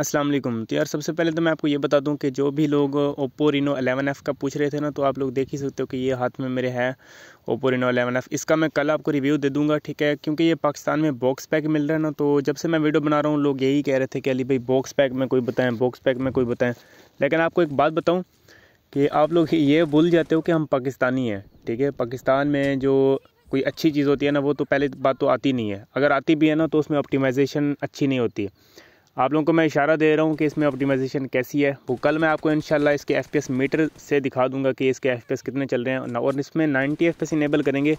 अस्सलाम वालेकुम तो यार सबसे पहले तो मैं आपको ये बता दूं कि जो भी लोग ओप्पो रिनो 11F का पूछ रहे थे ना तो आप लोग देख ही सकते हो कि ये हाथ में मेरे है ओप्पो रिनो 11F इसका मैं कल आपको रिव्यू दे दूंगा ठीक है क्योंकि ये पाकिस्तान में बॉक्स पैक मिल रहा है ना तो जब से मैं वीडियो बना रहा हूँ लोग यही कह रहे थे कि अली भाई बॉक्स पैक में कोई बताएँ बॉक्स पैक में कोई बताएँ लेकिन आपको एक बात बताऊँ कि आप लोग ये भूल जाते हो कि हम पाकिस्तानी हैं ठीक है पाकिस्तान में जो कोई अच्छी चीज़ होती है ना वो तो पहले बात तो आती नहीं है अगर आती भी है ना तो उसमें ऑप्टिमाइजेशन अच्छी नहीं होती है आप लोगों को मैं इशारा दे रहा हूँ कि इसमें ऑप्टिमाइजेशन कैसी है वो कल मैं आपको इंशाल्लाह इसके एफ मीटर से दिखा दूंगा कि इसके एफ कितने चल रहे हैं और इसमें नाइन्टी एफ इनेबल करेंगे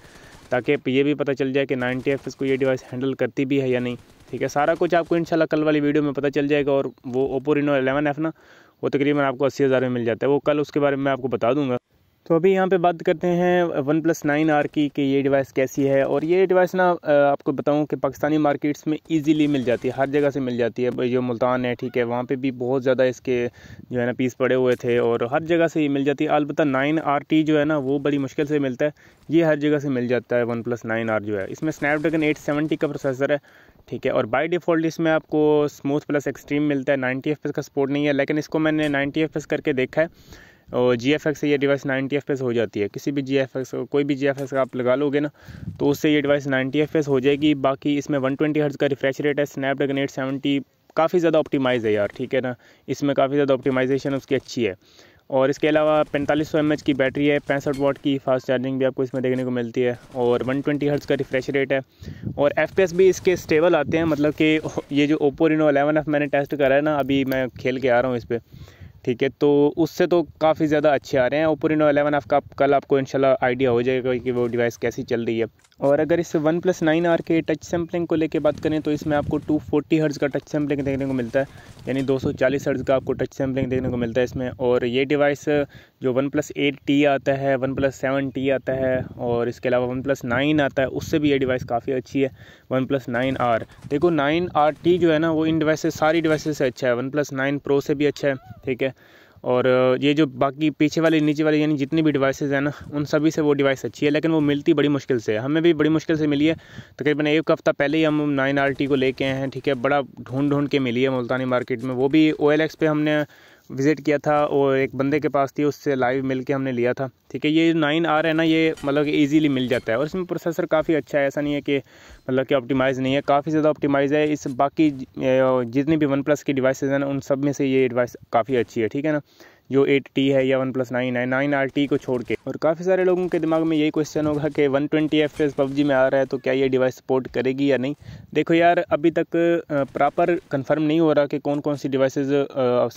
ताकि ये भी पता चल जाए कि नाइन्टी एफ को ये डिवाइस हैंडल करती भी है या नहीं ठीक है सारा कुछ आपको इंशाल्लाह कल वाली वीडियो में पता चल जाएगा और वो ओपो रिनो एलेवन एफ ना वो तकरीबन आपको अस्सी हज़ार में मिल जाता है वो कल उसके बारे में मैं आपको बता दूंगा तो अभी यहाँ पे बात करते हैं वन प्लस नाइन आर की कि ये डिवाइस कैसी है और ये डिवाइस ना आपको बताऊँ कि पाकिस्तानी मार्केट्स में इजीली मिल जाती है हर जगह से मिल जाती है जो मुल्तान है ठीक है वहाँ पे भी बहुत ज़्यादा इसके जो है ना पीस पड़े हुए थे और हर जगह से ये मिल जाती है अलबत्त नाइन आर टी जो है ना वो बड़ी मुश्किल से मिलता है ये हर जगह से मिल जाता है वन प्लस नाइन आर जो है इसमें स्नैपड्रैगन एट सेवेंटी का प्रोसेसर है ठीक है और बाई डिफ़ॉल्ट इसमें आपको स्मूथ प्लस एक्सट्रीम मिलता है नाइन्टी एफ का सपोर्ट नहीं है लेकिन इसको मैंने नाइन्टी एफ करके देखा है और जी एफ एक्स से ये डिवाइस नाइन्टी एफ हो जाती है किसी भी जी एफ एक्स कोई भी जी एफ एक्स आप लगा लोगे ना तो उससे ये डिवाइस नाइन्टी एफ हो जाएगी बाकी इसमें वन ट्वेंटी हर्ट्ज़ का रिफ्रेश रेट है स्नैपड्रैगन एट सेवेंटी काफ़ी ज़्यादा ऑप्टिमाइज़ है यार ठीक है ना इसमें काफ़ी ज़्यादा ऑप्टिमाइजेशन उसकी अच्छी है और इसके अलावा पैंतालीस सौ एम एच की बैटरी है पैंसठ वाट की फास्ट चार्जिंग भी आपको इसमें देखने को मिलती है और वन ट्वेंटी हर्ट्स का रिफ्रेश रेट है और एफ पी एस भी इसके स्टेबल आते हैं मतलब कि ये जो ओप्पो रिनो एलेवन एफ मैंने टेस्ट करा है ना अभी मैं खेल के आ रहा हूँ इस पर ठीक है तो उससे तो काफ़ी ज़्यादा अच्छे आ रहे हैं ओपो रिनो एलेवन आपका कल आपको इंशाल्लाह आइडिया हो जाएगा कि वो डिवाइस कैसी चल रही है और अगर इस वन प्लस नाइन आर के टच सैम्पलिंग को लेकर बात करें तो इसमें आपको टू फोर्टी हर्ट्ज़ का टच सैम्पलिंग देखने को मिलता है यानी दो सौ चालीस हर्ट्ज़ का आपको टच सैम्पलिंग देखने को मिलता है इसमें और ये डिवाइस जो वन प्लस एट टी आता है वन प्लस सेवन टी आता है और इसके अलावा वन प्लस नाइन आता है उससे भी ये डिवाइस काफ़ी अच्छी है वन प्लस नाइन आर देखो नाइन आर टी जो है ना वो इन डिवाइस सारी डिवाइस से अच्छा है वन प्लस नाइन प्रो से भी अच्छा है ठीक है और ये जो बाकी पीछे वाले नीचे वाले यानी जितनी भी डिवाइसेज हैं ना उन सभी से वो डिवाइस अच्छी है लेकिन वो मिलती बड़ी मुश्किल से हमें भी बड़ी मुश्किल से मिली है तकरीबन एक हफ़्ता पहले ही हम नाइन आर टी को लेके आए हैं ठीक है बड़ा ढूंढ ढूंढ के मिली है मुल्तानी मार्केट में वो भी ओ एल एक्स पे हमने विज़िट किया था और एक बंदे के पास थी उससे लाइव मिल के हमने लिया था ठीक है ये नाइन आर है ना ये मतलब कि ईजीली मिल जाता है और इसमें प्रोसेसर काफ़ी अच्छा है ऐसा नहीं है कि मतलब कि ऑप्टिमाइज़ नहीं है काफ़ी ज़्यादा ऑप्टिमाइज़ है इस बाकी जितनी भी वन प्लस की डिवाइसेज हैं ना उन सब में से ये डिवाइस काफ़ी अच्छी है ठीक है ना जो एट टी है या वन प्लस नाइन है नाइन आर टी को छोड़ के और काफ़ी सारे लोगों के दिमाग में यही क्वेश्चन होगा कि one twenty F S PUBG में आ रहा है तो क्या ये डिवाइस सपोर्ट करेगी या नहीं देखो यार अभी तक प्रॉपर कन्फर्म नहीं हो रहा कि कौन कौन सी डिवाइसेज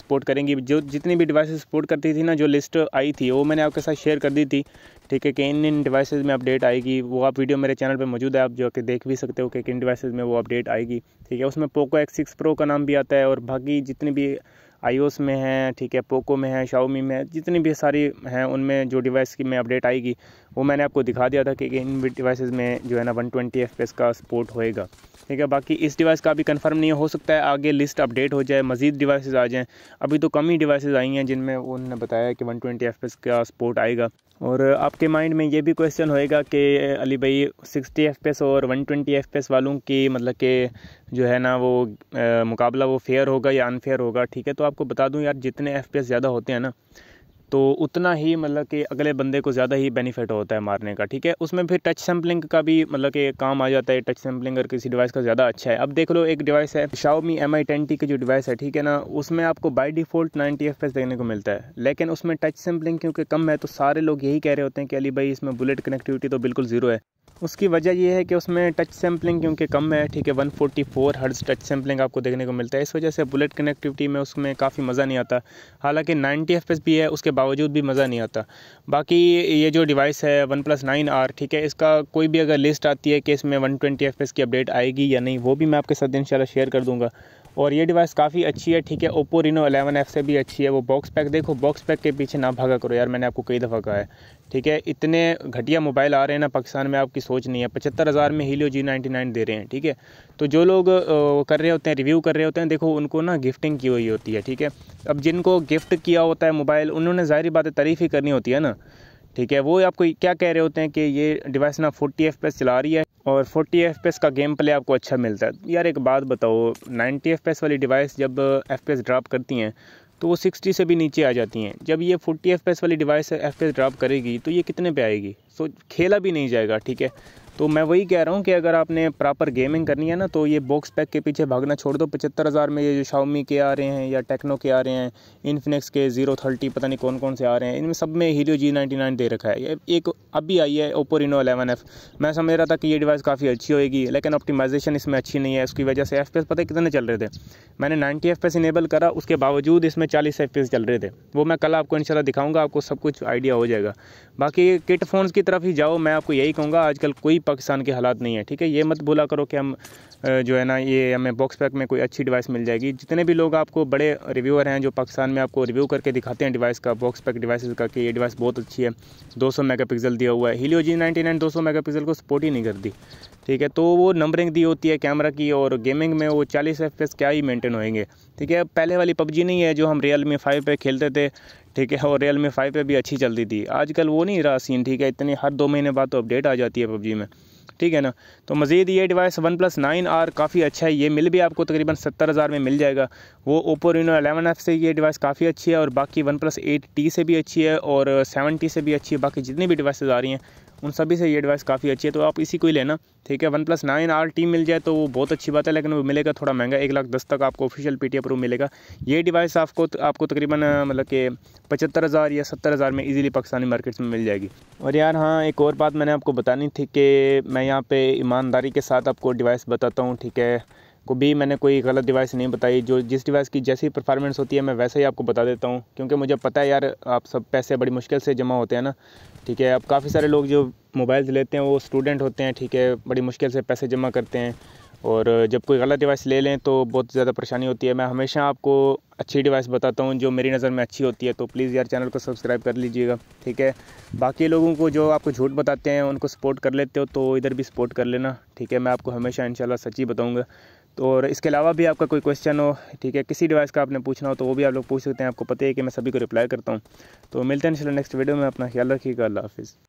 सपोर्ट करेंगी जो जितनी भी डिवाइसेज सपोर्ट करती थी ना जो लिस्ट आई थी वो मैंने आपके साथ शेयर कर दी थी ठीक है कि इन इन डिवाइसेज में अपडेट आएगी वो आप वीडियो मेरे चैनल पर मौजूद है आप जो कि देख भी सकते हो कि किन डिवाइसेज में वो अपडेट आएगी ठीक है उसमें पोको एक्स सिक्स प्रो का नाम भी आता है और बाकी जितने भी आईओएस में है ठीक है पोको में है शाओमी में जितनी भी सारी हैं उनमें जो डिवाइस की में अपडेट आएगी वो मैंने आपको दिखा दिया था कि इन डिवाइसेस में जो है ना वन ट्वेंटी का सपोर्ट होएगा ठीक है बाकी इस डिवाइस का अभी कंफर्म नहीं हो सकता है आगे लिस्ट अपडेट हो जाए मज़ीद डिवाइसेस आ जाएँ अभी तो कम ही डिवाइसेस आई हैं जिनमें उन्होंने बताया कि वन ट्वेंटी का सपोर्ट आएगा और आपके माइंड में ये भी क्वेश्चन होएगा कि अली भाई 60 एफ और 120 एफ वालों की मतलब के जो है ना वो आ, मुकाबला वो फेयर होगा या अनफेयर होगा ठीक है तो आपको बता दूं यार जितने एफ ज़्यादा होते हैं ना तो उतना ही मतलब कि अगले बंदे को ज़्यादा ही बेनिफिट होता है मारने का ठीक है उसमें फिर टच सैम्पलिंग का भी मतलब कि काम आ जाता है टच सैम्पलिंग अगर किसी डिवाइस का ज़्यादा अच्छा है अब देख लो एक डिवाइस है शाओमी एम आई टेंटी की जो डिवाइस है ठीक है ना उसमें आपको बाई डिफ़ॉल्ट नाइन्टी एफ देखने को मिलता है लेकिन उसमें टच सैम्पलिंग क्योंकि कम है तो सारे लोग यही कह रहे होते हैं कि अली भाई इसमें बुलेट कनेक्टिविटी तो बिल्कुल ज़ीरो है उसकी वजह यह है कि उसमें टच सैम्पलिंग क्योंकि कम है ठीक है 144 फोर्टी हर्ट्स टच सैम्पलिंग आपको देखने को मिलता है इस वजह से बुलेट कनेक्टिविटी में उसमें काफ़ी मज़ा नहीं आता हालांकि 90 एफ भी है उसके बावजूद भी मज़ा नहीं आता बाकी ये जो डिवाइस है वन प्लस नाइन आर ठीक है इसका कोई भी अगर लिस्ट आती है कि इसमें वन ट्वेंटी की अपडेट आएगी या नहीं वो भी मैं आपके साथ इन शेयर कर दूँगा और ये डिवाइस काफ़ी अच्छी है ठीक है ओप्पो रिनो 11F से भी अच्छी है वो बॉक्स पैक देखो बॉक्स पैक के पीछे ना भागा करो यार मैंने आपको कई दफ़ा कहा है ठीक है इतने घटिया मोबाइल आ रहे हैं ना पाकिस्तान में आपकी सोच नहीं है पचहत्तर हज़ार में हीलियो जी नाइन्टी नाइन दे रहे हैं ठीक है तो जो लोग कर रहे होते हैं रिव्यू कर रहे होते हैं देखो उनको ना गिफ्टिंग की हुई होती है ठीक है अब जिनको गिफ्ट किया होता है मोबाइल उन्होंने जाहिर बात है तारीफ़ ही करनी होती है ना ठीक है वो आपको क्या कह रहे होते हैं कि ये डिवाइस ना फोर्टी एफ चला रही है और 40 एफ का गेम प्ले आपको अच्छा मिलता है यार एक बात बताओ 90 एफ वाली डिवाइस जब एफ uh, ड्रॉप करती हैं तो वो 60 से भी नीचे आ जाती हैं जब ये 40 एफ वाली डिवाइस एफ ड्रॉप करेगी तो ये कितने पे आएगी सो खेला भी नहीं जाएगा ठीक है तो मैं वही कह रहा हूँ कि अगर आपने प्रॉपर गेमिंग करनी है ना तो ये बॉक्स पैक के पीछे भागना छोड़ दो पचहत्तर हज़ार में ये जो शाओमी के आ रहे हैं या टेक्नो के आ रहे हैं इन्फिनिक्स के जीरो थर्टी पता नहीं कौन कौन से आ रहे हैं इनमें सब में हीरो जी नाइन्टी नाइन दे रखा है ये एक अभी आई है ओप्पो रिनो एलेवन एफ़ मैं समझ रहा था कि ये डिवाइस काफ़ी अच्छी होएगी लेकिन ऑप्टिमाइजेशन इसमें अच्छी नहीं है उसकी वजह से एफ पता है कितने चल रहे थे मैंने नाइन्टी एफ इनेबल करा उसके बावजूद इसमें चालीस एफ चल रहे थे वो मैं कल आपको इन दिखाऊंगा आपको सब कुछ आइडिया हो जाएगा बाकी किट फ़ोन्स की तरफ ही जाओ मैं आपको यही कहूँगा आजकल कोई पाकिस्तान के हालात नहीं है ठीक है ये मत भूला करो कि हम जो है ना ये हमें बॉक्स पैक में कोई अच्छी डिवाइस मिल जाएगी जितने भी लोग आपको बड़े रिव्यूअर हैं जो पाकिस्तान में आपको रिव्यू करके दिखाते हैं डिवाइस का बॉक्स पैक डिवाइस का कि ये डिवाइस बहुत अच्छी है 200 मेगापिक्सल दिया हुआ है हीलियो जी नाइन्टी नाइन दो मेगापिक्सल को सपोर्ट ही नहीं करती ठीक है तो वो नंबरिंग दी होती है कैमरा की और गेमिंग में वो चालीस एफ क्या ही मेनटेन होएंगे ठीक है पहले वाली पबजी नहीं है जो हम रियल मी फाइव पे खेलते थे ठीक है और रियल मी फाइव पे भी अच्छी चलती थी आजकल वो नहीं रहा सीन ठीक है इतनी हर दो महीने बाद तो अपडेट आ जाती है पबजी में ठीक है ना तो मज़ीद ये device OnePlus nine R काफ़ी अच्छा है ये मिल भी आपको तकरीबन सत्तर हज़ार में मिल जाएगा वो ओप्पो रिनो एलेवन एफ से ये डिवाइस काफ़ी अच्छी है और बाकी वन प्लस एट टी से भी अच्छी है और सेवन टी से भी अच्छी है बाकी जितनी भी डिवाइसेज आ रही हैं उन सभी से ये डिवाइस काफ़ी अच्छी है तो आप इसी को ही लेना ठीक है OnePlus nine R T मिल जाए तो वो बहुत अच्छी बात है लेकिन वो मिलेगा थोड़ा महंगा एक लाख दस तक आपको ऑफिशियल पी टी प्रो मिलेगा ये डिवाइस आपको आपको तकरीबन मतलब कि पचहत्तर हज़ार या सत्तर हज़ार में इजीली पाकिस्तानी मार्केट्स में मिल जाएगी और यार हाँ एक और बात मैंने आपको बतानी थी कि मैं यहाँ पे ईमानदारी के साथ आपको डिवाइस बताता हूँ ठीक है को भी मैंने कोई गलत डिवाइस नहीं बताई जो जिस डिवाइस की जैसी परफॉर्मेंस होती है मैं वैसे ही आपको बता देता हूँ क्योंकि मुझे पता है यार आप सब पैसे बड़ी मुश्किल से जमा होते हैं ना ठीक है अब काफ़ी सारे लोग जो मोबाइल्स लेते हैं वो स्टूडेंट होते हैं ठीक है बड़ी मुश्किल से पैसे जमा करते हैं और जब कोई गलत डिवाइस ले लें तो बहुत ज़्यादा परेशानी होती है मैं हमेशा आपको अच्छी डिवाइस बताता हूँ जो मेरी नज़र में अच्छी होती है तो प्लीज़ यार चैनल को सब्सक्राइब कर लीजिएगा ठीक है बाकी लोगों को जो आपको झूठ बताते हैं उनको सपोर्ट कर लेते हो तो इधर भी सपोर्ट कर लेना ठीक है मैं आपको हमेशा सच सच्ची बताऊँगा तो और इसके अलावा भी आपका कोई क्वेश्चन हो ठीक है किसी डिवाइस का आपने पूछना हो तो वो भी आप लोग पूछ सकते हैं आपको पता है कि मैं सभी को रिप्लाई करता हूँ तो मिलते हैं नेक्स्ट वीडियो में अपना ख्याल रखिएगा अल्लाह हाफिज़